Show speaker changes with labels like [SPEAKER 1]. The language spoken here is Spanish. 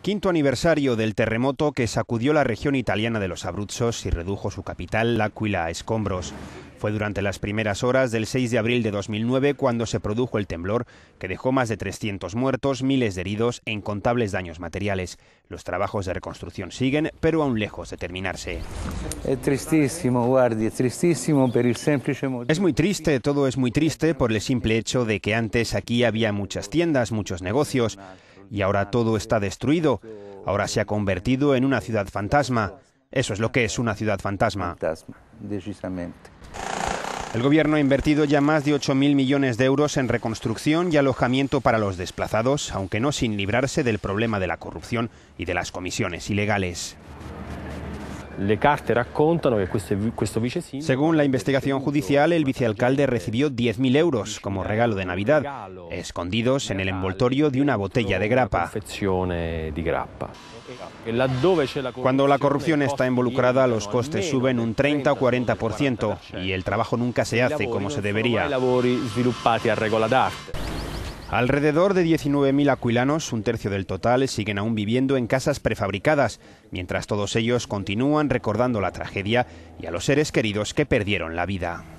[SPEAKER 1] Quinto aniversario del terremoto que sacudió la región italiana de los Abruzos y redujo su capital, L'Aquila, a escombros. Fue durante las primeras horas del 6 de abril de 2009 cuando se produjo el temblor, que dejó más de 300 muertos, miles de heridos e incontables daños materiales. Los trabajos de reconstrucción siguen, pero aún lejos de terminarse. Es tristísimo, guardi, tristísimo, por el simple Es muy triste, todo es muy triste por el simple hecho de que antes aquí había muchas tiendas, muchos negocios y ahora todo está destruido. Ahora se ha convertido en una ciudad fantasma. Eso es lo que es una ciudad fantasma. El gobierno ha invertido ya más de 8.000 millones de euros en reconstrucción y alojamiento para los desplazados, aunque no sin librarse del problema de la corrupción y de las comisiones ilegales. Según la investigación judicial, el vicealcalde recibió 10.000 euros como regalo de Navidad, escondidos en el envoltorio de una botella de grapa.
[SPEAKER 2] E Cuando la corrupción está
[SPEAKER 1] involucrada, los costes suben un 30 o 40% y el trabajo nunca se hace como se debería. Alrededor de 19.000 acuilanos, un tercio del total, siguen aún viviendo en casas prefabricadas, mientras todos ellos continúan recordando la tragedia y a los seres queridos que perdieron la vida.